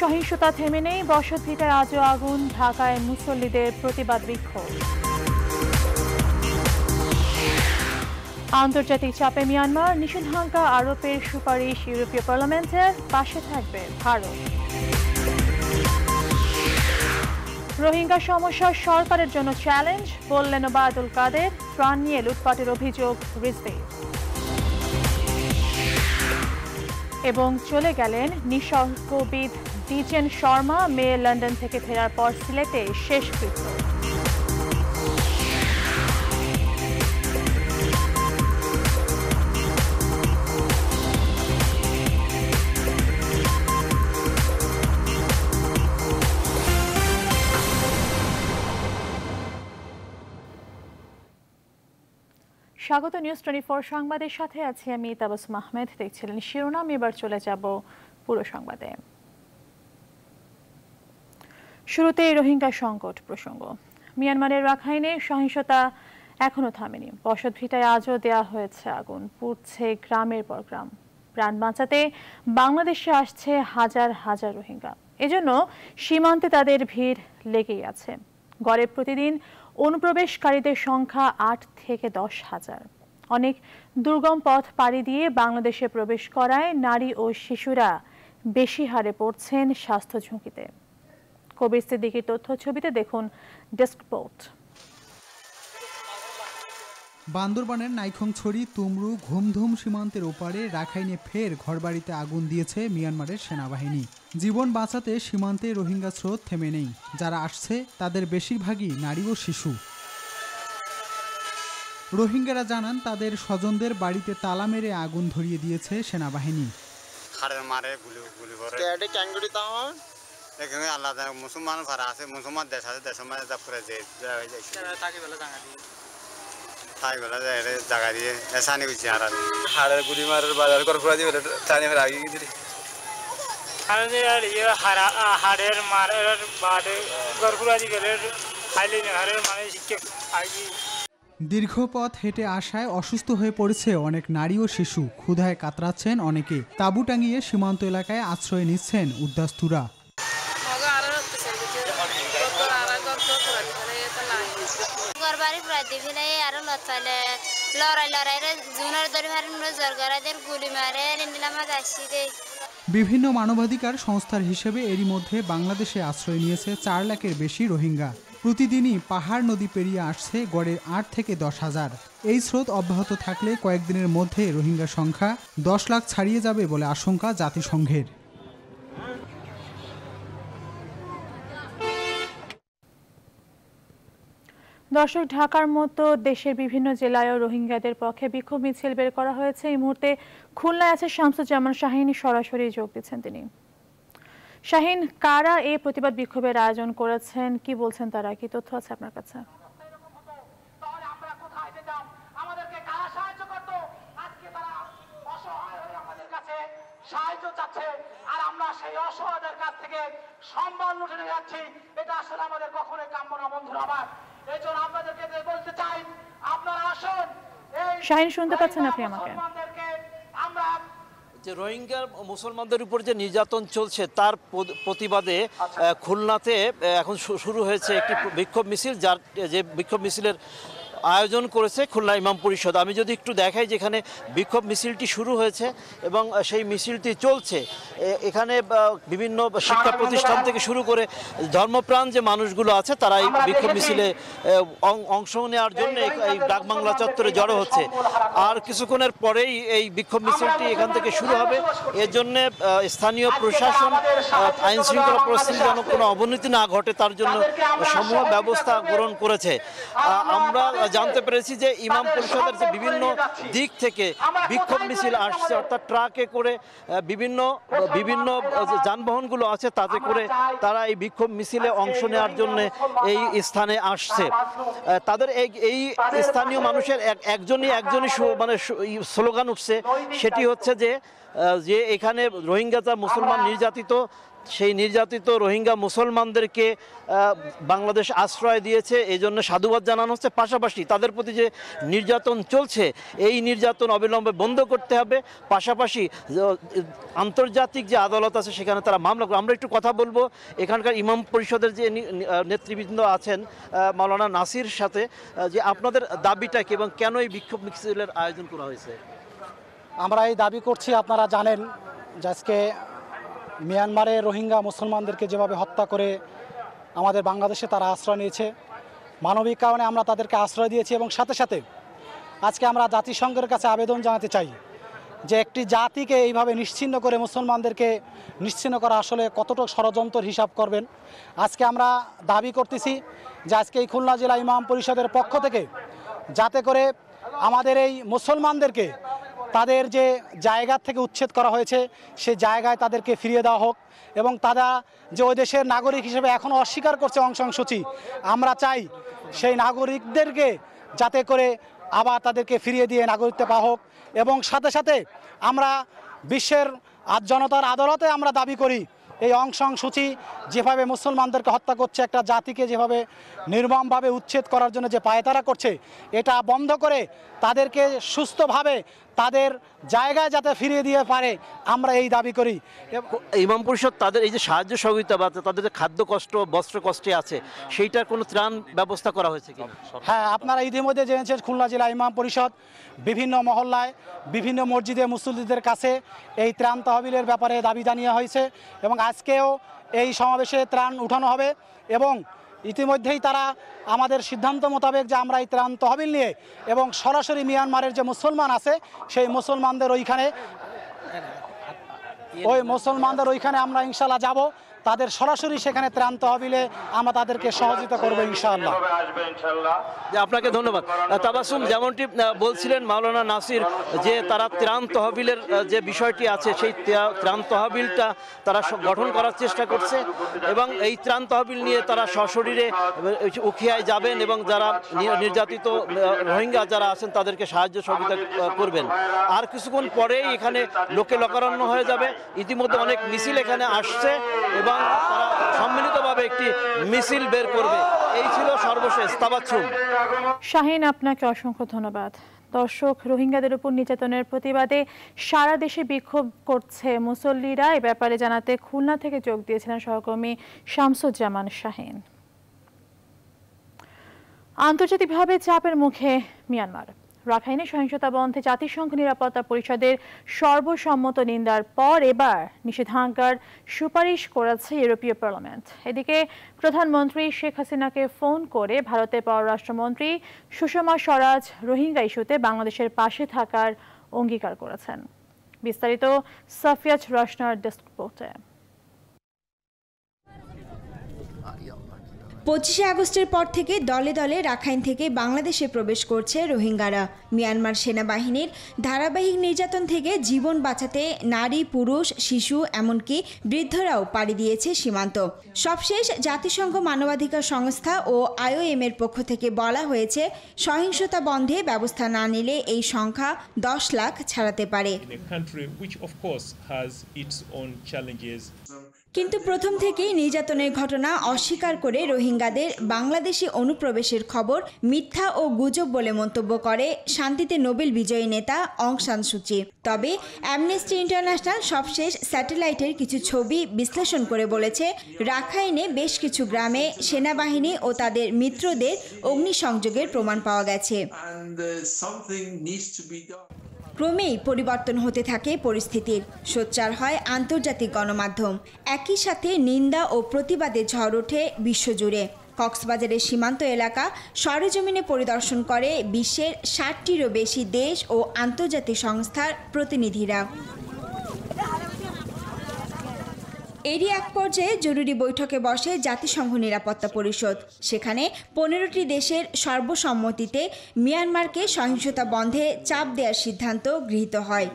সহিংসতা থেমে নেই বসতভিটার আজও আগুন ঢাকায় মুসল্লিদের প্রতিবাদ বিক্ষোভ আন্তর্জাতিক চাপে মিয়ানমার নিষেধাজ্ঞা আরোপের সুপারিশ ইউরোপীয় পার্লামেন্টের পাশে থাকবে ভারত রোহিঙ্গা সমস্যা সরকারের জন্য চ্যালেঞ্জ বললেন ওবায়দুল কাদের প্রাণ নিয়ে লুটপাটের অভিযোগ রিজভি এবং চলে গেলেন নিসর্গবিদ ডিজেন শর্মা মেয়ে লন্ডন থেকে ফেরার পর সিলেটে কৃত স্বাগত নিউজ টোয়েন্টি ফোর সংবাদের সাথে আছি আমি তাবাসুম আহমেদ দেখছিলেন শিরোনাম এবার চলে যাব পুরো সংবাদে শুরুতেই রোহিঙ্গা সংকট প্রসঙ্গ মিয়ানমারের রাখাইনে সহিংসতা এখনো থামেনি বসতভিটায় আজও দেয়া হয়েছে আগুন পুড়ছে গ্রামের পর গ্রাম প্রাণ বাঁচাতে বাংলাদেশে আসছে হাজার হাজার রোহিঙ্গা এজন্য সীমান্তে তাদের ভিড় লেগেই আছে গড়ে প্রতিদিন অনুপ্রবেশকারীদের সংখ্যা আট থেকে দশ হাজার অনেক দুর্গম পথ পাড়ি দিয়ে বাংলাদেশে প্রবেশ করায় নারী ও শিশুরা বেশি হারে পড়ছেন স্বাস্থ্য ঝুঁকিতে কবির সিদ্দিকীর তথ্য ছবিতে দেখুন ডেস্ক রিপোর্ট বান্দরবানের নাইখংছড়ি তুমরু ঘুমধুম সীমান্তের ওপারে রাখাইনে ফের ঘরবাড়িতে আগুন দিয়েছে মিয়ানমারের সেনাবাহিনী জীবন বাঁচাতে সীমান্তে রোহিঙ্গা স্রোত থেমে নেই যারা আসছে তাদের বেশিরভাগই নারী ও শিশু রোহিঙ্গারা জানান তাদের স্বজনদের বাড়িতে তালা মেরে আগুন ধরিয়ে দিয়েছে সেনাবাহিনী এখানে আল্লাহ জানে মুসলমান আছে মুসলমান দেশ আছে দেশের মানে করে ইয়ে দীর্ঘ পথ হেঁটে আসায় অসুস্থ হয়ে পড়েছে অনেক নারী ও শিশু ক্ষুধায় কাতরাচ্ছেন অনেকে তাঁবু টাঙিয়ে সীমান্ত এলাকায় আশ্রয় নিচ্ছেন উদ্বাস্তুরা লতালে লড়াই লড়াই গুলি মারে বিভিন্ন মানবাধিকার সংস্থার হিসেবে এরই মধ্যে বাংলাদেশে আশ্রয় নিয়েছে চার লাখের বেশি রোহিঙ্গা প্রতিদিনই পাহাড় নদী পেরিয়ে আসছে গড়ে আট থেকে দশ হাজার এই স্রোত অব্যাহত থাকলে কয়েকদিনের মধ্যে রোহিঙ্গা সংখ্যা দশ লাখ ছাড়িয়ে যাবে বলে আশঙ্কা জাতিসংঘের দর্শক ঢাকার মতো দেশের বিভিন্ন জেলায়ও রোহিঙ্গাদের পক্ষে বিক্ষোভ মিছিল বের করা হয়েছে এই মুহূর্তে খুলনায় আছে শামসুজ্জামান শাহিনী সরাসরি যোগ দিচ্ছেন তিনি শাহিন কারা এই প্রতিবাদ বিক্ষোভের আয়োজন করেছেন কি বলছেন তারা কি তথ্য আছে আপনার কাছে সাহায্য চাচ্ছে আর আমরা সেই অসহায়দের কাছ থেকে সম্মান লুটে যাচ্ছি এটা আসলে আমাদের কখনোই কাম্য না বন্ধুরা আমার শাহিন শুনতে পাচ্ছেন আপনি আমাকে যে রোহিঙ্গা মুসলমানদের উপর যে নির্যাতন চলছে তার প্রতিবাদে আচ্ছা। খুলনাতে এখন শুরু হয়েছে একটি বিক্ষোভ মিছিল যার যে বিক্ষোভ মিছিলের আয়োজন করেছে খুলনা ইমাম পরিষদ আমি যদি একটু দেখাই যেখানে বিক্ষোভ মিছিলটি শুরু হয়েছে এবং সেই মিছিলটি চলছে এখানে বিভিন্ন শিক্ষা প্রতিষ্ঠান থেকে শুরু করে ধর্মপ্রাণ যে মানুষগুলো আছে তারা এই বিক্ষোভ মিছিলে অংশ নেওয়ার জন্য এই ডাকবাংলা চত্বরে জড়ো হচ্ছে আর কিছুক্ষণের পরেই এই বিক্ষোভ মিছিলটি এখান থেকে শুরু হবে এর জন্য স্থানীয় প্রশাসন আইন শৃঙ্খলা পরিস্থিতি যেন কোনো অবনতি না ঘটে তার জন্য সমূহ ব্যবস্থা গ্রহণ করেছে আমরা জানতে পেরেছি যে ইমাম পরিষদের যে বিভিন্ন দিক থেকে বিক্ষোভ মিছিল আসছে অর্থাৎ ট্রাকে করে বিভিন্ন বিভিন্ন যানবাহনগুলো আছে তাতে করে তারা এই বিক্ষোভ মিছিলে অংশ নেওয়ার জন্য এই স্থানে আসছে তাদের এই স্থানীয় মানুষের একজনই একজনই মানে স্লোগান উঠছে সেটি হচ্ছে যে যে এখানে রোহিঙ্গা মুসলমান নির্যাতিত সেই নির্যাতিত রোহিঙ্গা মুসলমানদেরকে বাংলাদেশ আশ্রয় দিয়েছে এই জন্য সাধুবাদ জানানো হচ্ছে পাশাপাশি তাদের প্রতি যে নির্যাতন চলছে এই নির্যাতন অবিলম্বে বন্ধ করতে হবে পাশাপাশি আন্তর্জাতিক যে আদালত আছে সেখানে তারা মামলা করবে আমরা একটু কথা বলবো এখানকার ইমাম পরিষদের যে নেতৃবৃন্দ আছেন মাওলানা নাসির সাথে যে আপনাদের দাবিটা কি এবং কেন এই বিক্ষোভ মিছিলের আয়োজন করা হয়েছে আমরা এই দাবি করছি আপনারা জানেন যে আজকে মিয়ানমারে রোহিঙ্গা মুসলমানদেরকে যেভাবে হত্যা করে আমাদের বাংলাদেশে তারা আশ্রয় নিয়েছে মানবিক কারণে আমরা তাদেরকে আশ্রয় দিয়েছি এবং সাথে সাথে আজকে আমরা জাতিসংঘের কাছে আবেদন জানাতে চাই যে একটি জাতিকে এইভাবে নিশ্চিন্ন করে মুসলমানদেরকে নিশ্চিন্ন করা আসলে কতটুকু ষড়যন্ত্র হিসাব করবেন আজকে আমরা দাবি করতেছি যে আজকে এই খুলনা জেলা ইমাম পরিষদের পক্ষ থেকে যাতে করে আমাদের এই মুসলমানদেরকে তাদের যে জায়গার থেকে উচ্ছেদ করা হয়েছে সে জায়গায় তাদেরকে ফিরিয়ে দেওয়া হোক এবং তারা যে ওই দেশের নাগরিক হিসেবে এখনও অস্বীকার করছে অংশং সূচি আমরা চাই সেই নাগরিকদেরকে যাতে করে আবার তাদেরকে ফিরিয়ে দিয়ে নাগরিকত্ব পাওয়া হোক এবং সাথে সাথে আমরা বিশ্বের আজ জনতার আদালতে আমরা দাবি করি এই অংশং সূচি যেভাবে মুসলমানদেরকে হত্যা করছে একটা জাতিকে যেভাবে নির্মমভাবে উচ্ছেদ করার জন্য যে পায়তারা করছে এটা বন্ধ করে তাদেরকে সুস্থভাবে তাদের জায়গায় যাতে ফিরিয়ে দিয়ে পারে আমরা এই দাবি করি ইমাম পরিষদ তাদের এই যে সাহায্য সহযোগিতা বা তাদের যে খাদ্য কষ্ট বস্ত্র কষ্টে আছে সেইটার কোনো ত্রাণ ব্যবস্থা করা হয়েছে কি হ্যাঁ আপনারা ইতিমধ্যে জেনেছেন খুলনা জেলা ইমাম পরিষদ বিভিন্ন মহল্লায় বিভিন্ন মসজিদে মুসল্লিদের কাছে এই ত্রাণ তহবিলের ব্যাপারে দাবি জানিয়ে হয়েছে এবং আজকেও এই সমাবেশে ত্রাণ উঠানো হবে এবং ইতিমধ্যেই তারা আমাদের সিদ্ধান্ত মোতাবেক যে আমরা এই ত্রাণ তহবিল নিয়ে এবং সরাসরি মিয়ানমারের যে মুসলমান আছে সেই মুসলমানদের ওইখানে ওই মুসলমানদের ওইখানে আমরা ইনশাল্লাহ যাব তাদের সরাসরি সেখানে ত্রাণ তহবিলে আমরা তাদেরকে সহযোগিতা করবো ইনশাআল্লাহ আপনাকে ধন্যবাদ তাবাসুম যেমনটি বলছিলেন মাওলানা নাসির যে তারা ত্রাণ তহবিলের যে বিষয়টি আছে সেই ত্রাণ তহবিলটা তারা গঠন করার চেষ্টা করছে এবং এই ত্রাণ তহবিল নিয়ে তারা সশরীরে উখিয়ায় যাবেন এবং যারা নির্যাতিত রোহিঙ্গা যারা আছেন তাদেরকে সাহায্য সহযোগিতা করবেন আর কিছুক্ষণ পরেই এখানে লোকে লকারণ্য হয়ে যাবে ইতিমধ্যে অনেক মিছিল এখানে আসছে এবং সম্মিলিতভাবে একটি মিছিল বের করবে এই ছিল সর্বশেষ তাবাচ্ছুম শাহিন আপনাকে অসংখ্য ধন্যবাদ দর্শক রোহিঙ্গাদের উপর নির্যাতনের প্রতিবাদে সারা দেশে বিক্ষোভ করছে মুসল্লিরা এ ব্যাপারে জানাতে খুলনা থেকে যোগ দিয়েছিলেন সহকর্মী শামসুজ্জামান শাহিন আন্তর্জাতিকভাবে চাপের মুখে মিয়ানমার রাখাইনে সহিংসতা বন্ধে জাতিসংঘ নিরাপত্তা পরিষদের সর্বসম্মত নিন্দার পর এবার নিষেধাজ্ঞার সুপারিশ করেছে ইউরোপীয় পার্লামেন্ট এদিকে প্রধানমন্ত্রী শেখ হাসিনাকে ফোন করে ভারতের পররাষ্ট্রমন্ত্রী সুষমা স্বরাজ রোহিঙ্গা ইস্যুতে বাংলাদেশের পাশে থাকার অঙ্গীকার করেছেন বিস্তারিত সাফিয়াজ রশনার ডেস্ক রিপোর্টে পঁচিশে আগস্টের পর থেকে দলে দলে রাখাইন থেকে বাংলাদেশে প্রবেশ করছে রোহিঙ্গারা মিয়ানমার সেনাবাহিনীর ধারাবাহিক নির্যাতন থেকে জীবন বাঁচাতে নারী পুরুষ শিশু এমনকি বৃদ্ধরাও পাড়ি দিয়েছে সীমান্ত সবশেষ জাতিসংঘ মানবাধিকার সংস্থা ও আইওএমের পক্ষ থেকে বলা হয়েছে সহিংসতা বন্ধে ব্যবস্থা না নিলে এই সংখ্যা দশ লাখ ছাড়াতে পারে কিন্তু প্রথম থেকেই নির্যাতনের ঘটনা অস্বীকার করে রোহিঙ্গাদের বাংলাদেশে অনুপ্রবেশের খবর মিথ্যা ও গুজব বলে মন্তব্য করে শান্তিতে নোবেল বিজয়ী নেতা অং সান সুচি তবে অ্যামনেস্টি ইন্টারন্যাশনাল সবশেষ স্যাটেলাইটের কিছু ছবি বিশ্লেষণ করে বলেছে রাখাইনে বেশ কিছু গ্রামে সেনাবাহিনী ও তাদের মিত্রদের অগ্নিসংযোগের প্রমাণ পাওয়া গেছে uh, ক্রমেই পরিবর্তন হতে থাকে পরিস্থিতির সোচ্চার হয় আন্তর্জাতিক গণমাধ্যম একই সাথে নিন্দা ও প্রতিবাদে ঝড় ওঠে বিশ্বজুড়ে কক্সবাজারের সীমান্ত এলাকা সরেজমিনে পরিদর্শন করে বিশ্বের ষাটটিরও বেশি দেশ ও আন্তর্জাতিক সংস্থার প্রতিনিধিরা এরই এক পর্যায়ে জরুরি বৈঠকে বসে জাতিসংঘ নিরাপত্তা পরিষদ সেখানে পনেরোটি দেশের সর্বসম্মতিতে মিয়ানমারকে সহিংসতা বন্ধে চাপ দেওয়ার সিদ্ধান্ত গৃহীত হয়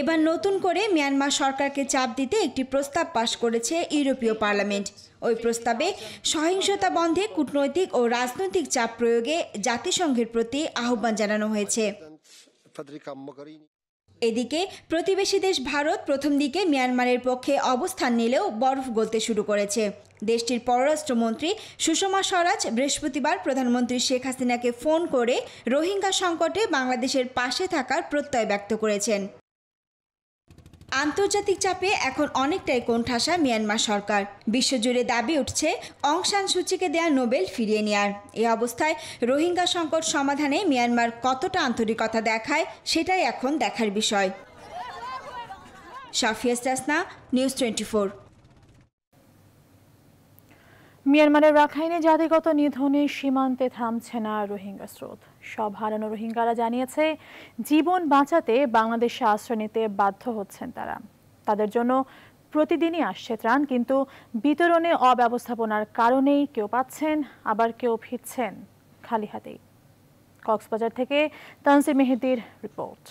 এবার নতুন করে মিয়ানমার সরকারকে চাপ দিতে একটি প্রস্তাব পাশ করেছে ইউরোপীয় পার্লামেন্ট ওই প্রস্তাবে সহিংসতা বন্ধে কূটনৈতিক ও রাজনৈতিক চাপ প্রয়োগে জাতিসংঘের প্রতি আহ্বান জানানো হয়েছে এদিকে প্রতিবেশী দেশ ভারত প্রথম দিকে মিয়ানমারের পক্ষে অবস্থান নিলেও বরফ গলতে শুরু করেছে দেশটির পররাষ্ট্রমন্ত্রী সুষমা স্বরাজ বৃহস্পতিবার প্রধানমন্ত্রী শেখ হাসিনাকে ফোন করে রোহিঙ্গা সংকটে বাংলাদেশের পাশে থাকার প্রত্যয় ব্যক্ত করেছেন আন্তর্জাতিক চাপে এখন অনেকটাই কোণঠাসা মিয়ানমার সরকার বিশ্বজুড়ে দাবি উঠছে অংশান সূচিকে দেয়া নোবেল ফিরিয়ে নেয়ার এ অবস্থায় রোহিঙ্গা সংকট সমাধানে মিয়ানমার কতটা আন্তরিকতা দেখায় সেটাই এখন দেখার বিষয় নিউজ টোয়েন্টি ফোর মিয়ানমারের রাখাইনে জাতিগত নিধনে সীমান্তে থামছে না রোহিঙ্গা স্রোত সব হারানো রোহিঙ্গারা জানিয়েছে জীবন বাঁচাতে বাংলাদেশে আশ্রয় নিতে বাধ্য হচ্ছেন তারা তাদের জন্য প্রতিদিনই আসছে ত্রাণ কিন্তু বিতরণে অব্যবস্থাপনার কারণেই কেউ পাচ্ছেন আবার কেউ ফিরছেন খালি হাতেই কক্সবাজার থেকে তানসির মেহেদির রিপোর্ট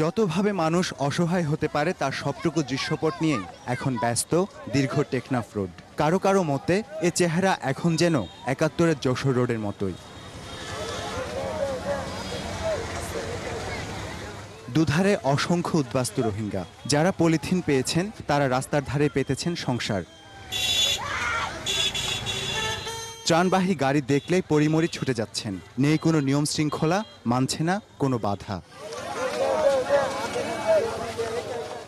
যতভাবে মানুষ অসহায় হতে পারে তার সবটুকু দৃশ্যপট নিয়েই এখন ব্যস্ত দীর্ঘ টেকনাফ রোড কারো কারো মতে এ চেহারা এখন যেন একাত্তরের যশোর রোডের মতোই দুধারে অসংখ্য উদ্বাস্তু রোহিঙ্গা যারা পলিথিন পেয়েছেন তারা রাস্তার ধারে পেতেছেন সংসার ত্রাণবাহী গাড়ি দেখলেই পরিমরি ছুটে যাচ্ছেন নেই কোনো নিয়ম শৃঙ্খলা মানছে না কোনো বাধা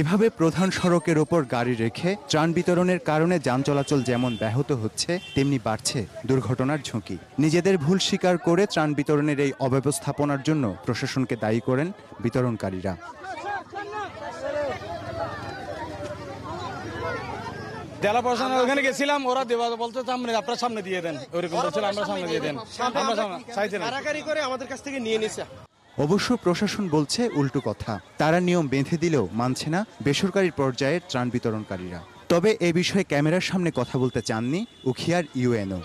এভাবে প্রধান সড়কের ওপর গাড়ি রেখে ত্রাণ বিতরণের কারণে যান চলাচল যেমন ব্যাহত হচ্ছে তেমনি বাড়ছে দুর্ঘটনার ঝুঁকি নিজেদের ভুল স্বীকার করে ত্রাণ বিতরণের এই অব্যবস্থাপনার জন্য প্রশাসনকে দায়ী করেন বিতরণকারীরা সামনে দিয়ে দেন ওইরকম বলছিল আমরা সামনে দিয়ে দেন আমরা সামনে চাইছিলাম করে অবশ্য প্রশাসন বলছে উল্টো কথা তারা নিয়ম বেঁধে দিলেও মানছে না বেসরকারি পর্যায়ের ত্রাণ বিতরণকারীরা তবে এ বিষয়ে ক্যামেরার সামনে কথা বলতে চাননি উখিয়ার ইউএনও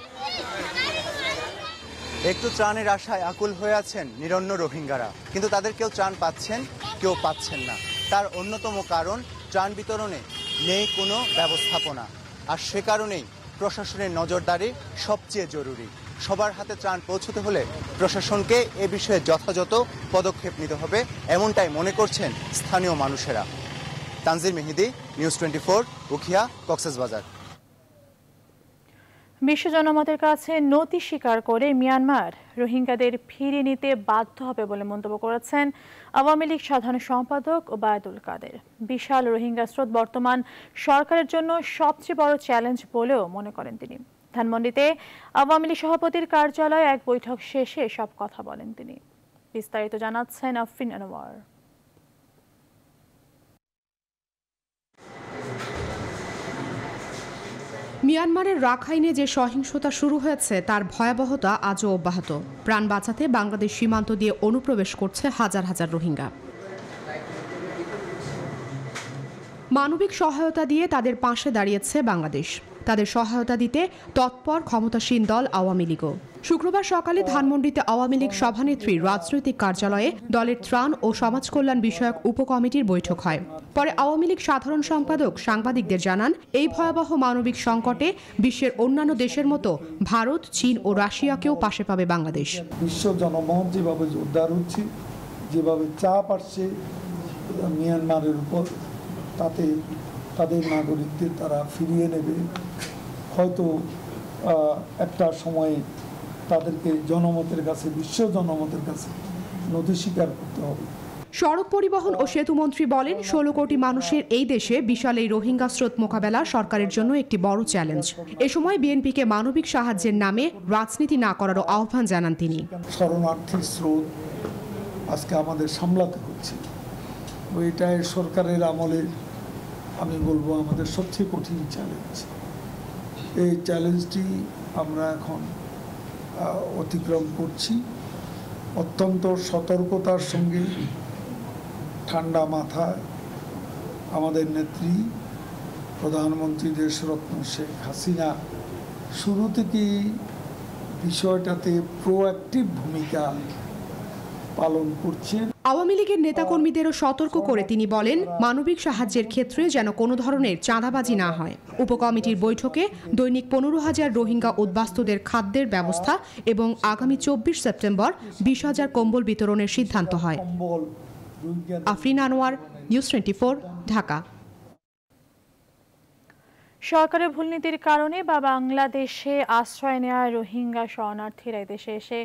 একটু ত্রাণের আশায় আকুল হয়ে আছেন নিরন্ন রোহিঙ্গারা কিন্তু তাদের কেউ ত্রাণ পাচ্ছেন কেউ পাচ্ছেন না তার অন্যতম কারণ ত্রাণ বিতরণে নেই কোনো ব্যবস্থাপনা আর সে কারণেই প্রশাসনের নজরদারি সবচেয়ে জরুরি সবার হাতে ত্রাণ পৌঁছতে হলে প্রশাসনকে এ বিষয়ে যথাযথ পদক্ষেপ নিতে হবে এমনটাই মনে করছেন স্থানীয় মানুষেরা Tanjir Mehedi news twenty four Ukhia Cox's Bazar বিশ্ব জনমতের কাছে নতি স্বীকার করে মিয়ানমার রোহিঙ্গাদের ফিরিয়ে নিতে বাধ্য হবে বলে মন্তব্য করেছেন আওয়ামী লীগ সাধারণ সম্পাদক ওবায়দুল কাদের বিশাল রোহিঙ্গা স্রোত বর্তমান সরকারের জন্য সবচেয়ে বড় চ্যালেঞ্জ বলেও মনে করেন তিনি ধানমন্ডিতে আওয়ামী লীগ সভাপতির কার্যালয়ে এক বৈঠক শেষে সব কথা বলেন তিনি বিস্তারিত জানাচ্ছেন আফরিন আনোয়ার মিয়ানমারের রাখাইনে যে সহিংসতা শুরু হয়েছে তার ভয়াবহতা আজও অব্যাহত প্রাণ বাঁচাতে বাংলাদেশ সীমান্ত দিয়ে অনুপ্রবেশ করছে হাজার হাজার রোহিঙ্গা মানবিক সহায়তা দিয়ে তাদের পাশে দাঁড়িয়েছে বাংলাদেশ তাদের সহায়তা দিতে তৎপর ক্ষমতাসীন দল আওয়ামী লীগও শুক্রবার সকালে ধানমন্ডিতে আওয়ামী লীগ সভানেত্রী রাজনৈতিক কার্যালয়ে দলের ত্রাণ ও সমাজ কল্যাণ বিষয়ক উপকমিটির বৈঠক হয় পরে আওয়ামী লীগ সাধারণ সম্পাদক সাংবাদিকদের জানান এই ভয়াবহ মানবিক সংকটে বিশ্বের অন্যান্য দেশের মতো ভারত চীন ও রাশিয়াকেও পাশে পাবে বাংলাদেশ বিশ্ব জনমন যেভাবে উদ্ধার হচ্ছে যেভাবে চাপ আসছে মিয়ানমারের উপর তাতে তাদের নাগরিকদের তারা ফিরিয়ে নেবে হয়তো একটা সময়ে তাদেরকে জনমতের কাছে বিশ্ব জনমতের কাছে নথি স্বীকার করতে হবে সড়ক পরিবহন ও সেতুমন্ত্রী বলেন ষোলো কোটি মানুষের এই দেশে বিশাল এই রোহিঙ্গা স্রোত মোকাবেলা সরকারের জন্য একটি বড় চ্যালেঞ্জ এ সময় বিএনপিকে মানবিক সাহায্যের নামে রাজনীতি না করারও আহ্বান জানান তিনি শরণার্থী স্রোত আজকে আমাদের সামলাতে হচ্ছে এটাই সরকারের আমলে আমি বলবো আমাদের সবচেয়ে কঠিন চ্যালেঞ্জ এই চ্যালেঞ্জটি আমরা এখন অতিক্রম করছি অত্যন্ত সতর্কতার সঙ্গে ঠান্ডা মাথায় আমাদের নেত্রী প্রধানমন্ত্রী দেশরত্ন শেখ হাসিনা শুরু থেকেই বিষয়টাতে প্রোয়াক্টিভ ভূমিকা পালন করছেন আওয়ামী লীগের নেতাকর্মীদেরও সতর্ক করে তিনি বলেন মানবিক সাহায্যের ক্ষেত্রে যেন কোনো ধরনের চাঁদাবাজি না হয় উপকমিটির বৈঠকে দৈনিক পনেরো হাজার রোহিঙ্গা উদ্বাস্তুদের খাদ্যের ব্যবস্থা এবং আগামী চব্বিশ সেপ্টেম্বর বিশ হাজার কম্বল বিতরণের সিদ্ধান্ত হয় আফরিন আনোয়ার নিউজ টোয়েন্টি ঢাকা সরকারের ভুল নীতির কারণে বা বাংলাদেশে আশ্রয় নেওয়া রোহিঙ্গা শরণার্থীরা এদেশে এসে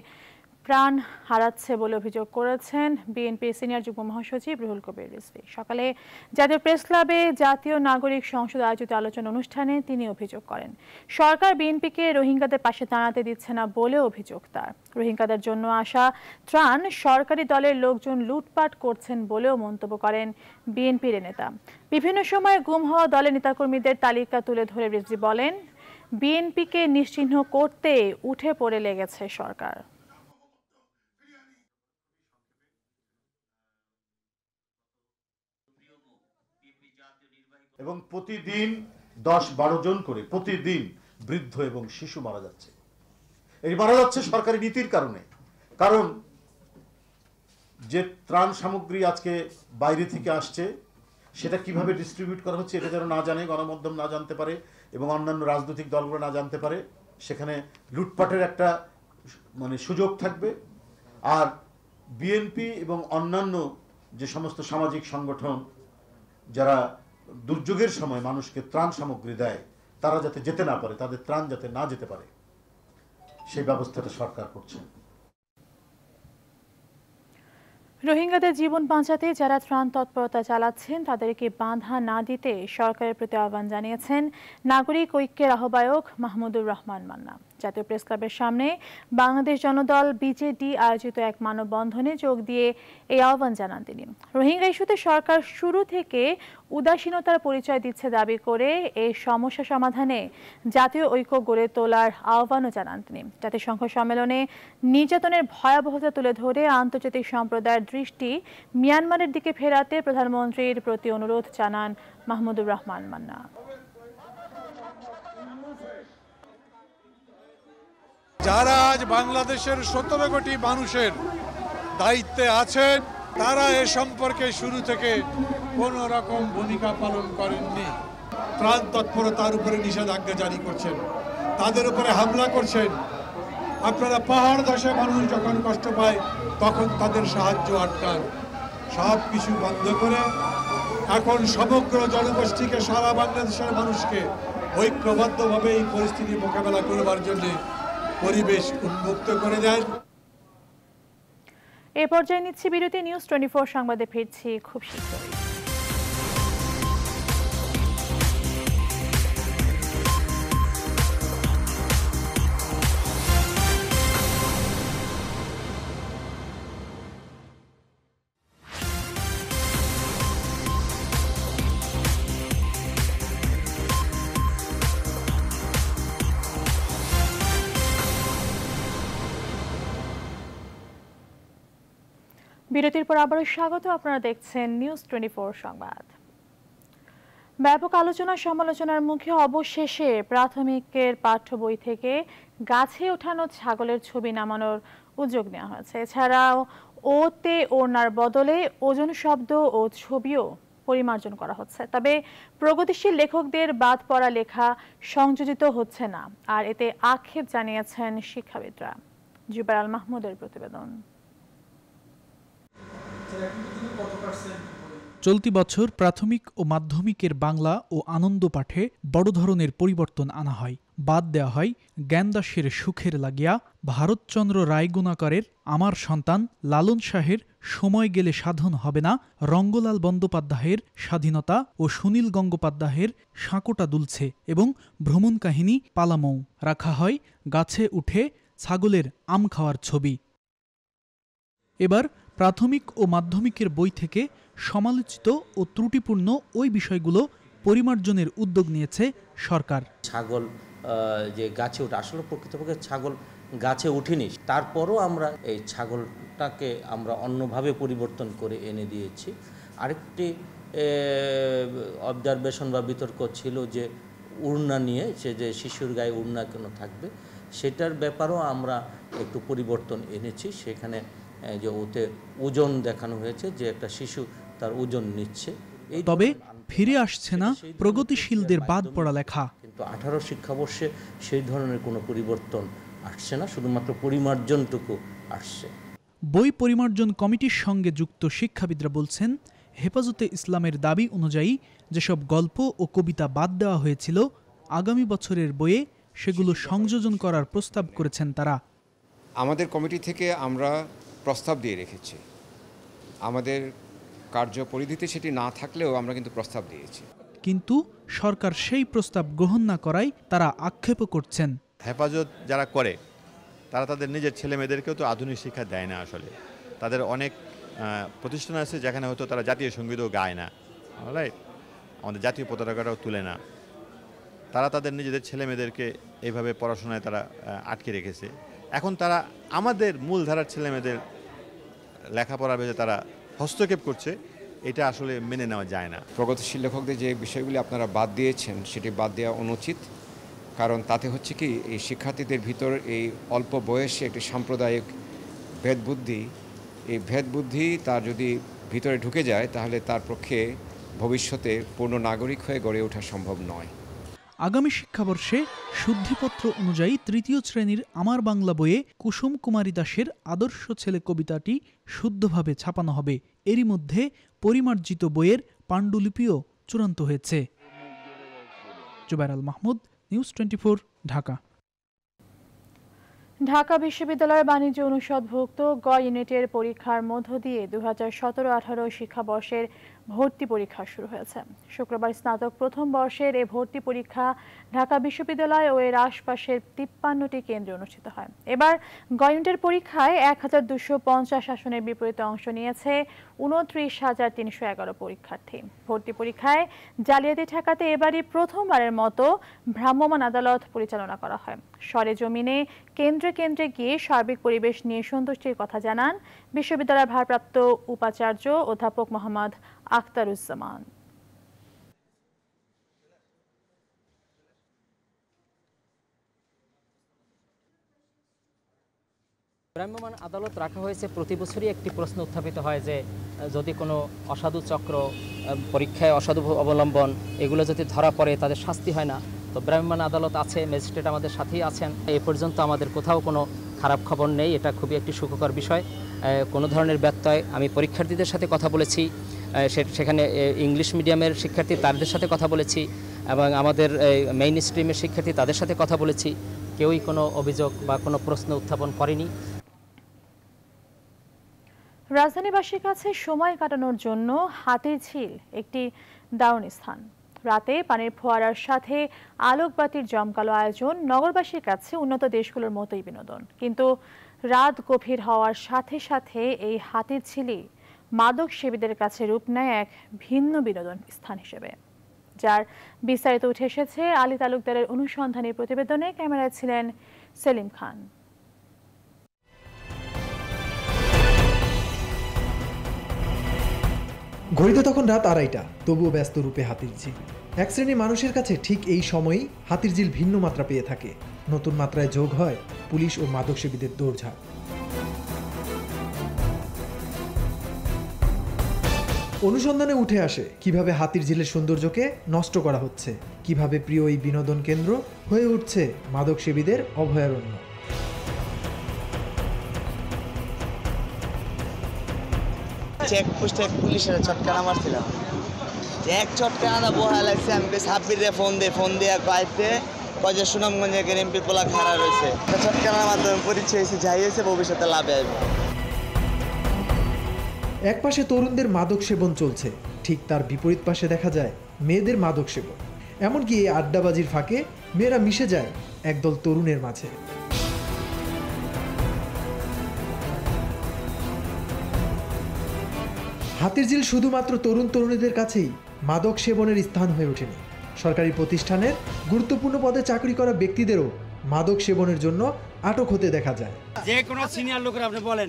প্রাণ হারাচ্ছে বলে অভিযোগ করেছেন বিএনপি সিনিয়র যুগ্ম মহাসচিব রুহুল কবির রিজভি সকালে জাতীয় প্রেস ক্লাবে জাতীয় নাগরিক সংসদ আয়োজিত আলোচনা অনুষ্ঠানে তিনি অভিযোগ করেন সরকার বিএনপিকে রোহিঙ্গাদের পাশে দাঁড়াতে দিচ্ছে না বলে অভিযোগ তার রোহিঙ্গাদের জন্য আসা ত্রাণ সরকারি দলের লোকজন লুটপাট করছেন বলেও মন্তব্য করেন বিএনপির নেতা বিভিন্ন সময়ে গুম হওয়া দলের নেতাকর্মীদের তালিকা তুলে ধরে রিজভি বলেন বিএনপিকে নিশ্চিহ্ন করতে উঠে পড়ে লেগেছে সরকার এবং প্রতিদিন দশ বারো জন করে প্রতিদিন বৃদ্ধ এবং শিশু মারা যাচ্ছে এই মারা যাচ্ছে সরকারি নীতির কারণে কারণ যে ত্রাণ সামগ্রী আজকে বাইরে থেকে আসছে সেটা কিভাবে ডিস্ট্রিবিউট করা হচ্ছে এটা যেন না জানে গণমাধ্যম না জানতে পারে এবং অন্যান্য রাজনৈতিক দলগুলো না জানতে পারে সেখানে লুটপাটের একটা মানে সুযোগ থাকবে আর বিএনপি এবং অন্যান্য যে সমস্ত সামাজিক সংগঠন যারা দুর্যোগের সময় মানুষকে ত্রাণ সামগ্রী দেয় তারা যাতে যেতে না পারে তাদের ত্রাণ যাতে না যেতে পারে সেই ব্যবস্থাটা সরকার করছে রোহিঙ্গাদের জীবন বাঁচাতে যারা ত্রাণ তৎপরতা চালাচ্ছেন তাদেরকে বাধা না দিতে সরকারের প্রতি আহ্বান জানিয়েছেন নাগরিক ঐক্যের আহ্বায়ক মাহমুদুর রহমান মান্না জাতীয় প্রেস ক্লাবের সামনে বাংলাদেশ জনদল বিজেডি আয়োজিত এক মানববন্ধনে যোগ দিয়ে এই আহ্বান জানান তিনি রোহিঙ্গা ইস্যুতে সরকার শুরু থেকে উদাসীনতার পরিচয় দিচ্ছে দাবি করে এই সমস্যা সমাধানে জাতীয় ঐক্য গড়ে তোলার আহ্বানও জানান তিনি জাতিসংঘ সম্মেলনে নির্যাতনের ভয়াবহতা তুলে ধরে আন্তর্জাতিক সম্প্রদায়ের দৃষ্টি মিয়ানমারের দিকে ফেরাতে প্রধানমন্ত্রীর প্রতি অনুরোধ জানান মাহমুদুর রহমান মান্না যারা আজ বাংলাদেশের সতেরো কোটি মানুষের দায়িত্বে আছেন তারা এ সম্পর্কে শুরু থেকে কোনো রকম ভূমিকা পালন করেননি ত্রাণ তৎপরতার উপরে নিষেধাজ্ঞা জারি করছেন তাদের উপরে হামলা করছেন আপনারা পাহাড় দশে মানুষ যখন কষ্ট পায় তখন তাদের সাহায্য আটকান সব কিছু বন্ধ করে এখন সমগ্র জনগোষ্ঠীকে সারা বাংলাদেশের মানুষকে ঐক্যবদ্ধভাবে এই পরিস্থিতি মোকাবেলা করবার জন্যে পরিবেশ উন্মুক্ত করে দেন এ পর্যায়ে নিচ্ছি বিরতি নিউজ টোয়েন্টি ফোর সংবাদে ফিরছি খুব শীঘ্রই বিরতির পর আবারও স্বাগত আপনারা দেখছেন নিউজ টোয়েন্টি সংবাদ ব্যাপক আলোচনা সমালোচনার মুখে অবশেষে প্রাথমিকের পাঠ্য বই থেকে গাছে ওঠানো ছাগলের ছবি নামানোর উদ্যোগ নেওয়া হয়েছে এছাড়াও ওতে ওনার বদলে ওজন শব্দ ও ছবিও পরিমার্জন করা হচ্ছে তবে প্রগতিশীল লেখকদের বাদ পড়া লেখা সংযোজিত হচ্ছে না আর এতে আক্ষেপ জানিয়েছেন শিক্ষাবিদরা জুবের আল মাহমুদের প্রতিবেদন চলতি বছর প্রাথমিক ও মাধ্যমিকের বাংলা ও আনন্দ পাঠে বড় ধরনের পরিবর্তন আনা হয় বাদ দেওয়া হয় জ্ঞানদাসের সুখের লাগিয়া ভারতচন্দ্র রায়গুণাকরের আমার সন্তান লালন শাহের সময় গেলে সাধন হবে না রঙ্গলাল বন্দ্যোপাধ্যায়ের স্বাধীনতা ও সুনীল গঙ্গোপাধ্যায়ের সাঁকোটা দুলছে এবং ভ্রমণ কাহিনী পালামৌ রাখা হয় গাছে উঠে ছাগলের আম খাওয়ার ছবি এবার প্রাথমিক ও মাধ্যমিকের বই থেকে সমালোচিত ও ত্রুটিপূর্ণ ওই বিষয়গুলো পরিমার্জনের উদ্যোগ নিয়েছে সরকার ছাগল যে গাছে ওঠে আসলে প্রকৃতপক্ষে ছাগল গাছে উঠেনি তারপরও আমরা এই ছাগলটাকে আমরা অন্যভাবে পরিবর্তন করে এনে দিয়েছি আরেকটি অবজারভেশন বা বিতর্ক ছিল যে উড়না নিয়ে সে যে শিশুর গায়ে উড়না কেন থাকবে সেটার ব্যাপারেও আমরা একটু পরিবর্তন এনেছি সেখানে যে ওতে ওজন দেখানো হয়েছে যে একটা শিশু তার ওজন নিচ্ছে তবে ফিরে আসছে না প্রগতিশীলদের বাদ পড়া লেখা কিন্তু আঠারো শিক্ষাবর্ষে সেই ধরনের কোনো পরিবর্তন আসছে না শুধুমাত্র পরিমার্জনটুকু আসছে বই পরিমার্জন কমিটির সঙ্গে যুক্ত শিক্ষাবিদরা বলছেন হেফাজতে ইসলামের দাবি অনুযায়ী যেসব গল্প ও কবিতা বাদ দেওয়া হয়েছিল আগামী বছরের বইয়ে সেগুলো সংযোজন করার প্রস্তাব করেছেন তারা আমাদের কমিটি থেকে আমরা প্রস্তাব দিয়ে রেখেছে আমাদের কার্যপরিধিতে সেটি না থাকলেও আমরা কিন্তু প্রস্তাব দিয়েছি কিন্তু সরকার সেই প্রস্তাব গ্রহণ না করায় তারা আক্ষেপও করছেন হেফাজত যারা করে তারা তাদের নিজের ছেলে মেয়েদেরকেও তো আধুনিক শিক্ষা দেয় না আসলে তাদের অনেক প্রতিষ্ঠান আছে যেখানে হয়তো তারা জাতীয় সঙ্গীতও গায় না আমাদের জাতীয় পতাকাটাও তুলে না তারা তাদের নিজেদের ছেলে মেয়েদেরকে এইভাবে পড়াশোনায় তারা আটকে রেখেছে এখন তারা আমাদের মূলধারার ছেলেমেয়েদের লেখাপড়ার বেজে তারা হস্তক্ষেপ করছে এটা আসলে মেনে নেওয়া যায় না প্রগতিশীল লেখকদের যে বিষয়গুলি আপনারা বাদ দিয়েছেন সেটি বাদ দেওয়া অনুচিত কারণ তাতে হচ্ছে কি এই শিক্ষার্থীদের ভিতর এই অল্প বয়সে একটি সাম্প্রদায়িক ভেদবুদ্ধি এই ভেদবুদ্ধি তার যদি ভিতরে ঢুকে যায় তাহলে তার পক্ষে ভবিষ্যতে পূর্ণ নাগরিক হয়ে গড়ে ওঠা সম্ভব নয় আগামী শিক্ষাবর্ষে শুদ্ধিপত্র অনুযায়ী তৃতীয় শ্রেণীর আমার বাংলা বইয়ে কুসুম কুমারী দাসের আদর্শ ছেলে কবিতাটি শুদ্ধভাবে ছাপানো হবে এরই মধ্যে পরিমার্জিত বইয়ের পাণ্ডুলিপিও চূড়ান্ত হয়েছে জুবাইর আল মাহমুদ নিউজ টোয়েন্টি ঢাকা ঢাকা বিশ্ববিদ্যালয়ের বাণিজ্য অনুষদভুক্ত গ ইউনিটের পরীক্ষার মধ্য দিয়ে দু হাজার সতেরো আঠারো শিক্ষাবর্ষের ভর্তি পরীক্ষা শুরু হয়েছে শুক্রবার স্নাতক প্রথম বর্ষের এ ভর্তি পরীক্ষা ঢাকা বিশ্ববিদ্যালয় ও এর আশপাশের তিপ্পান্নটি কেন্দ্রে অনুষ্ঠিত হয় এবার গয়েন্টের পরীক্ষায় এক হাজার দুশো পঞ্চাশ আসনের বিপরীতে অংশ নিয়েছে উনত্রিশ হাজার তিনশো এগারো পরীক্ষার্থী ভর্তি পরীক্ষায় জালিয়াতি ঠেকাতে এবারই প্রথমবারের মতো ভ্রাম্যমান আদালত পরিচালনা করা হয় সরে জমিনে কেন্দ্রে কেন্দ্রে গিয়ে সার্বিক পরিবেশ নিয়ে সন্তুষ্টির কথা জানান বিশ্ববিদ্যালয়ের ভারপ্রাপ্ত উপাচার্য অধ্যাপক মোহাম্মদ الزمان ভ্রাম্যমান আদালত রাখা হয়েছে প্রতি বছরই একটি প্রশ্ন উত্থাপিত হয় যে যদি কোনো অসাধু চক্র পরীক্ষায় অসাধু অবলম্বন এগুলো যদি ধরা পড়ে তাদের শাস্তি হয় না তো ভ্রাম্যমান আদালত আছে ম্যাজিস্ট্রেট আমাদের সাথেই আছেন এ পর্যন্ত আমাদের কোথাও কোনো খারাপ খবর নেই এটা খুবই একটি সুখকর বিষয় কোনো ধরনের ব্যত্যয় আমি পরীক্ষার্থীদের সাথে কথা বলেছি সেখানে ইংলিশ মিডিয়ামের শিক্ষার্থী তাদের সাথে কথা বলেছি এবং আমাদের মেইন স্ট্রিমের শিক্ষার্থী তাদের সাথে কথা বলেছি কেউই কোনো অভিযোগ বা কোনো প্রশ্ন উত্থাপন করেনি রাজধানীবাসীর কাছে সময় কাটানোর জন্য হাতিঝিল একটি দারুণ স্থান রাতে পানির ফোয়ারার সাথে আলোকবাতির জমকালো আয়োজন নগরবাসীর কাছে উন্নত দেশগুলোর মতোই বিনোদন কিন্তু রাত গভীর হওয়ার সাথে সাথে এই হাতিঝিলি মাদক সেবীদের কাছে রূপ নেয় এক ভিন্ন বিনোদন স্থান হিসেবে যার বিস্তারিত উঠে এসেছে আলী তালুকদারের অনুসন্ধানী প্রতিবেদনে ক্যামেরায় ছিলেন সেলিম খান ঘড়িতে তখন রাত আড়াইটা তবুও ব্যস্ত রূপে হাতির ঝিল এক শ্রেণীর মানুষের কাছে ঠিক এই সময়ই হাতির ঝিল ভিন্ন মাত্রা পেয়ে থাকে নতুন মাত্রায় যোগ হয় পুলিশ ও মাদকসেবীদের দৌড়ঝাঁপ অনুসন্ধানে উঠে আসে কিভাবে হাতির ঝিলের সৌন্দর্যকে নষ্ট করা হচ্ছে কিভাবে প্রিয় এই বিনোদন কেন্দ্র হয়ে উঠছে মাদক মাদকসেবীদের অভয়ারণ্য চেকপোস্টে পুলিশের চটকানা মারছিলাম এক চটকা আনা বহা লাগছে আমি ছাব্বিশ দিয়ে ফোন দিয়ে ফোন দিয়ে বাইতে কজে সুনামগঞ্জে এমপি পোলা খারাপ রয়েছে চটকানা মাধ্যমে পরিচয় হয়েছে যাই হয়েছে ভবিষ্যতে লাভে আসবে এক পাশে তরুণদের মাদক সেবন চলছে ঠিক তার বিপরীত পাশে দেখা যায় মেয়েদের মাদক সেবন এমনকি এই আড্ডাবাজির ফাঁকে মেয়েরা মিশে যায় একদল তরুণের মাঝে হাতির ঝিল শুধুমাত্র তরুণ তরুণীদের কাছেই মাদক সেবনের স্থান হয়ে ওঠেনি সরকারি প্রতিষ্ঠানের গুরুত্বপূর্ণ পদে চাকরি করা ব্যক্তিদেরও মাদক সেবনের জন্য আটক হতে দেখা যায় যে কোনো সিনিয়র লোকের আপনি বলেন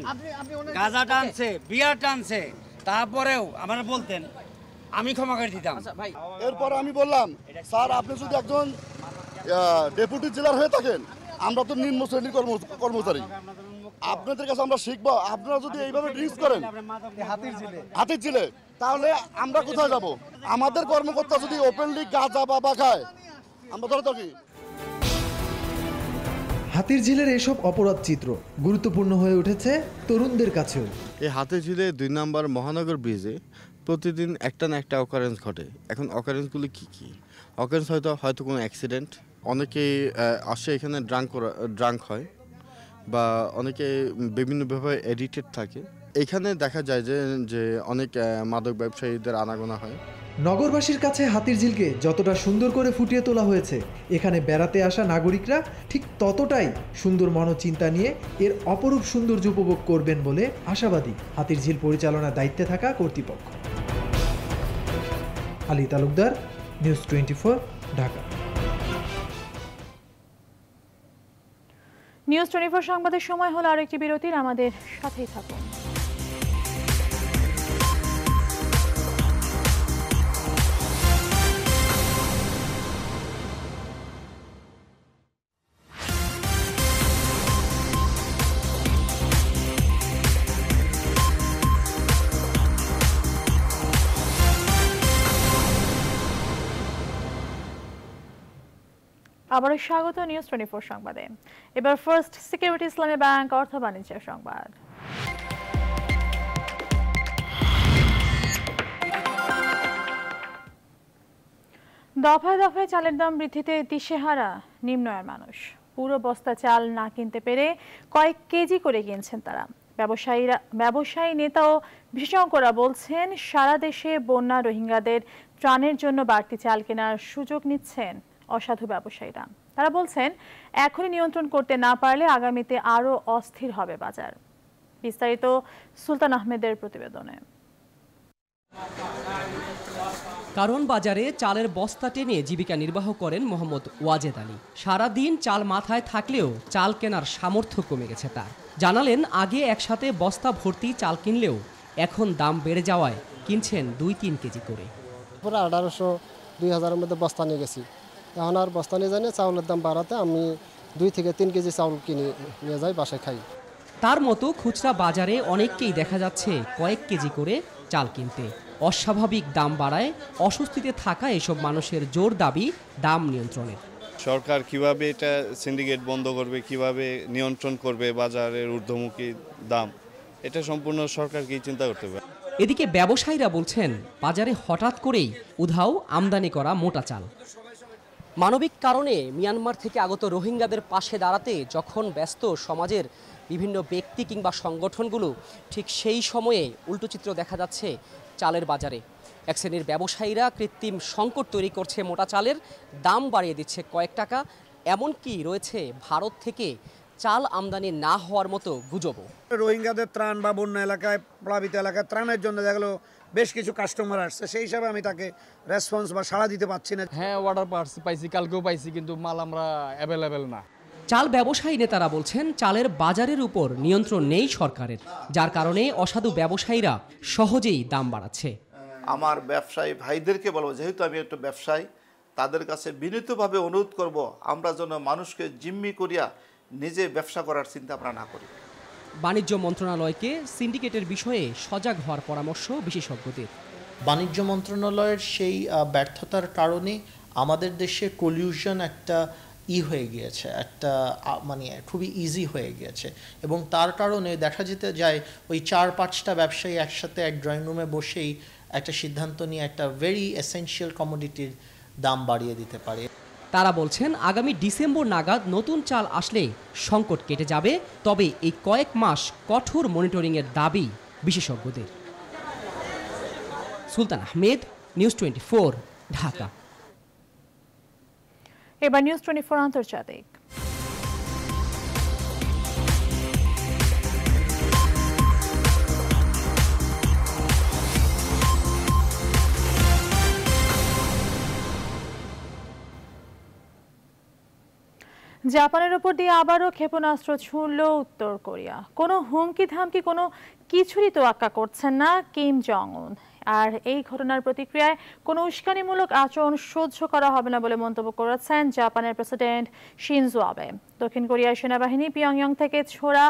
গাঁজা টানছে বিয়ার টানছে তারপরেও আমার বলতেন আমি ক্ষমা করে দিতাম আচ্ছা, এরপর আমি বললাম স্যার আপনি যদি একজন ডেপুটি জেলার হয়ে থাকেন আমরা তো নিম্ন শ্রেণীর কর্মচারী আপনাদের কাছে আমরা শিখবো আপনারা যদি এইভাবে ড্রিঙ্কস করেন হাতির জেলে তাহলে আমরা কোথায় যাব আমাদের কর্মকর্তা যদি ওপেনলি গাঁজা বা খায় আমরা ধরে থাকি হাতির ঝিলের এসব অপরাধ চিত্র গুরুত্বপূর্ণ হয়ে উঠেছে তরুণদের কাছেও এই হাতির ঝিলে দুই নম্বর মহানগর ব্রিজে প্রতিদিন একটা না একটা অকারেন্স ঘটে এখন অকারেন্সগুলি কী কী অকারেন্স হয়তো হয়তো কোনো অ্যাক্সিডেন্ট অনেকেই আসে এখানে ড্রাঙ্ক করা ড্রাঙ্ক হয় বা অনেকে বিভিন্নভাবে এডিটেড থাকে এখানে দেখা যায় যে যে অনেক মাদক ব্যবসায়ীদের আনাগোনা হয় নগরবাসীর কাছে হাতির ঝিলকে যতটা সুন্দর করে ফুটিয়ে তোলা হয়েছে এখানে বেড়াতে আসা নাগরিকরা ঠিক ততটাই সুন্দর মনোচিন্তা নিয়ে এর অপরূপ সৌন্দর্য উপভোগ করবেন বলে আশাবাদী হাতির ঝিল পরিচালনার দায়িত্বে থাকা কর্তৃপক্ষ Ali Talukdar news twenty Dhaka news twenty সংবাদের সময় হলো আরেকটি বিরতির আমাদের সাথেই থাকুন আবারও স্বাগত নিউজ টোয়েন্টি ফোর সংবাদে এবার ফার্স্ট সিকিউরিটি ইসলামী ব্যাংক অর্থ বাণিজ্য সংবাদ দফায় দফায় চালের দাম বৃদ্ধিতে দিশেহারা নিম্নয়ের মানুষ পুরো বস্তা চাল না কিনতে পেরে কয়েক কেজি করে কিনছেন তারা ব্যবসায়ীরা ব্যবসায়ী নেতা ও বিশেষজ্ঞরা বলছেন সারা দেশে বন্যা রোহিঙ্গাদের ত্রাণের জন্য বাড়তি চাল কেনার সুযোগ নিচ্ছেন অসাধু ব্যবসায়ীরা তারা বলছেন এখনই নিয়ন্ত্রণ করতে না পারলে আগামীতে আরও অস্থির হবে বাজার বিস্তারিত সুলতান আহমেদের প্রতিবেদনে কারণ বাজারে চালের বস্তা টেনে জীবিকা নির্বাহ করেন মোহাম্মদ ওয়াজেদ আলী সারাদিন চাল মাথায় থাকলেও চাল কেনার সামর্থ্য কমে গেছে তার জানালেন আগে একসাথে বস্তা ভর্তি চাল কিনলেও এখন দাম বেড়ে যাওয়ায় কিনছেন দুই তিন কেজি করে আঠারোশো দুই হাজারের মধ্যে বস্তা নিয়ে গেছি এখন আর বস্তা নিয়ে যাই না চাউলের দাম বাড়াতে আমি দুই থেকে তিন কেজি চাউল কিনে নিয়ে যাই বাসায় খাই তার মতো খুচরা বাজারে অনেককেই দেখা যাচ্ছে কয়েক কেজি করে চাল কিনতে অস্বাভাবিক দাম বাড়ায় অস্বস্তিতে থাকা এসব মানুষের জোর দাবি দাম নিয়ন্ত্রণের সরকার কিভাবে এটা সিন্ডিকেট বন্ধ করবে কিভাবে নিয়ন্ত্রণ করবে বাজারের ঊর্ধ্বমুখী দাম এটা সম্পূর্ণ সরকারকে চিন্তা করতে হবে এদিকে ব্যবসায়ীরা বলছেন বাজারে হঠাৎ করেই উধাও আমদানি করা মোটা চাল মানবিক কারণে মিয়ানমার থেকে আগত রোহিঙ্গাদের পাশে দাঁড়াতে যখন ব্যস্ত সমাজের বিভিন্ন ব্যক্তি কিংবা সংগঠনগুলো ঠিক সেই সময়ে উল্টো চিত্র দেখা যাচ্ছে চালের বাজারে এক শ্রেণীর ব্যবসায়ীরা কৃত্রিম সংকট তৈরি করছে মোটা চালের দাম বাড়িয়ে দিচ্ছে কয়েক টাকা এমনকি রয়েছে ভারত থেকে চাল আমদানি না হওয়ার মতো গুজব রোহিঙ্গাদের ত্রাণ বা বন্যা এলাকায় প্লাবিত এলাকায় ত্রাণের জন্য দেখলো বেশ কিছু কাস্টমার আসছে সেই হিসাবে আমি তাকে রেসপন্স বা সাড়া দিতে পারছি না হ্যাঁ অর্ডার পাইছি কালকেও পাইছি কিন্তু মাল আমরা অ্যাভেলেবেল না চাল ব্যবসায়ী নেতারা বলছেন চালের বাজারের উপর নিয়ন্ত্রণ নেই সরকারের যার কারণে অসাধু ব্যবসায়ীরা সহজেই দাম বাড়াচ্ছে আমার ব্যবসায়ী ভাইদেরকে বলবো যেহেতু আমি একটা ব্যবসায়ী তাদের কাছে বিনীতভাবে অনুরোধ করব আমরা যেন মানুষকে জিম্মি করিয়া নিজে ব্যবসা করার চিন্তা আমরা না করি বাণিজ্য মন্ত্রণালয়কে সিন্ডিকেটের বিষয়ে সজাগ হওয়ার পরামর্শ বিশেষজ্ঞদের বাণিজ্য মন্ত্রণালয়ের সেই ব্যর্থতার কারণে আমাদের দেশে কলিউশন একটা ই হয়ে গিয়েছে একটা মানে খুবই ইজি হয়ে গিয়েছে এবং তার কারণে দেখা যেতে যায় ওই চার পাঁচটা ব্যবসায়ী একসাথে এক ড্রয়িং রুমে বসেই একটা সিদ্ধান্ত নিয়ে একটা ভেরি এসেন্সিয়াল কমোডিটির দাম বাড়িয়ে দিতে পারে তারা বলছেন আগামী ডিসেম্বর নাগাদ নতুন চাল আসলে সংকট কেটে যাবে তবে এই কয়েক মাস কঠোর মনিটরিংয়ের দাবি বিশেষজ্ঞদের সুলতান আহমেদ নিউজ টোয়েন্টি ঢাকা এবার নিউজ টোয়েন্টি ফোর আন্তর্জাতিক জাপানের ওপর দিয়ে আবারও ক্ষেপণাস্ত্র ছুঁড়ল উত্তর কোরিয়া কোনো হুমকি ধামকি কোনো কিছুরই তোয়াক্কা করছেন না কিম জং উন আর এই ঘটনার প্রতিক্রিয়ায় কোনো উস্কানিমূলক আচরণ সহ্য করা হবে না বলে মন্তব্য করেছেন জাপানের প্রেসিডেন্ট শিনজো আবে দক্ষিণ কোরিয়ার সেনাবাহিনী পিয়ংয়ং থেকে ছোড়া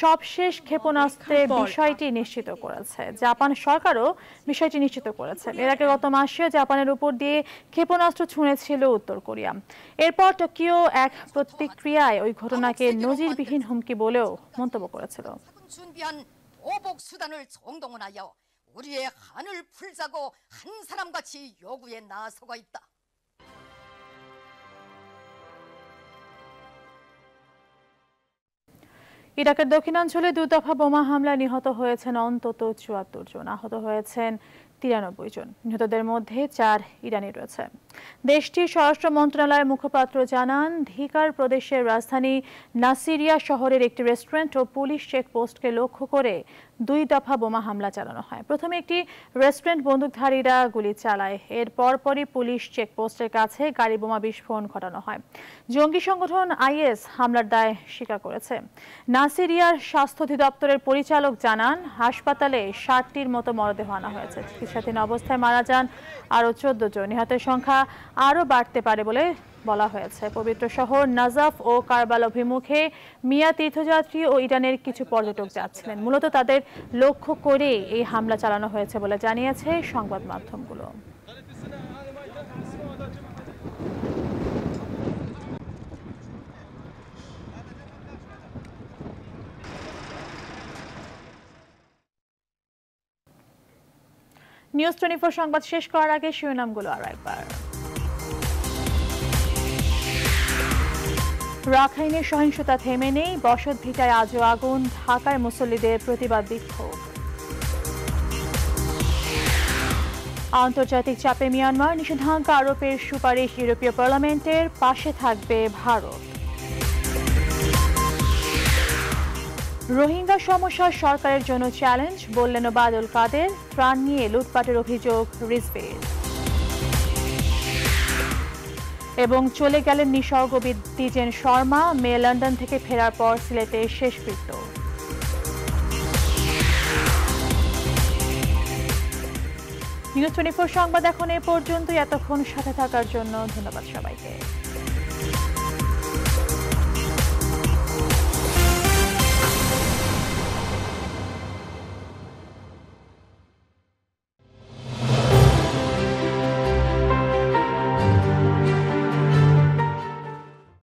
সবশেষ ক্ষেপণাস্ত্রে বিষয়টি নিশ্চিত করেছে জাপান সরকারও বিষয়টি নিশ্চিত করেছে এর আগে গত মাসে জাপানের উপর দিয়ে ক্ষেপণাস্ত্র ছুঁড়েছিল উত্তর কোরিয়া এরপর টোকিও এক প্রতিক্রিয়ায় ওই ঘটনাকে নজিরবিহীন হুমকি বলেও মন্তব্য করেছিল 정동원하여 우리의 한을 풀자고 한 사람같이 요구에 나서고 있다. ইরাকের দক্ষিণাঞ্চলে দুদফা বোমা হামলায় নিহত হয়েছেন অন্তত চুয়াত্তর জন আহত হয়েছেন তিরানব্বই জন নিহতদের মধ্যে চার ইরানি রয়েছে দেশটির স্বরাষ্ট্র মন্ত্রণালয়ের মুখপাত্র জানান ধিকার প্রদেশের রাজধানী নাসিরিয়া শহরের একটি রেস্টুরেন্ট ও পুলিশ চেকপোস্টকে লক্ষ্য করে দুই দফা বোমা হামলা চালানো হয় প্রথমে একটি রেস্টুরেন্ট বন্দুকধারীরা গুলি চালায় এর পরপরই পুলিশ চেকপোস্টের কাছে গাড়ি বোমা বিস্ফোরণ ঘটানো হয় জঙ্গি সংগঠন আইএস হামলার দায় স্বীকার করেছে নাসিরিয়ার স্বাস্থ্য অধিদপ্তরের পরিচালক জানান হাসপাতালে ষাটটির মতো মরদেহ আনা হয়েছে চিকিৎসাধীন অবস্থায় মারা যান আরও চোদ্দ জন নিহতের সংখ্যা আরও বাড়তে পারে বলে বলা হয়েছে পবিত্র শহর নাজাফ ও কারবাল অভিমুখে মিয়া তীর্থযাত্রী ও ইরানের কিছু পর্যটক যাচ্ছিলেন মূলত তাদের লক্ষ্য করে এই হামলা চালানো হয়েছে বলে জানিয়েছে সংবাদ মাধ্যমগুলো নিউজ টোয়েন্টি ফোর সংবাদ শেষ করার আগে শিরোনামগুলো আরও একবার রাখাইনে সহিংসতা থেমে নেই বসত ভিটায় আজও আগুন ঢাকায় মুসল্লিদের প্রতিবাদ বিক্ষোভ আন্তর্জাতিক চাপে মিয়ানমার নিষেধাজ্ঞা আরোপের সুপারিশ ইউরোপীয় পার্লামেন্টের পাশে থাকবে ভারত রোহিঙ্গা সমস্যা সরকারের জন্য চ্যালেঞ্জ বললেন বাদল কাদের প্রাণ নিয়ে লুটপাটের অভিযোগ রিজবের এবং চলে গেলেন নিসর্গবিদ দ্বিজেন শর্মা মেয়ে লন্ডন থেকে ফেরার পর সিলেটে শেষকৃত্য নিউজ টোয়েন্টি ফোর সংবাদ এখন এ পর্যন্ত এতক্ষণ সাথে থাকার জন্য ধন্যবাদ সবাইকে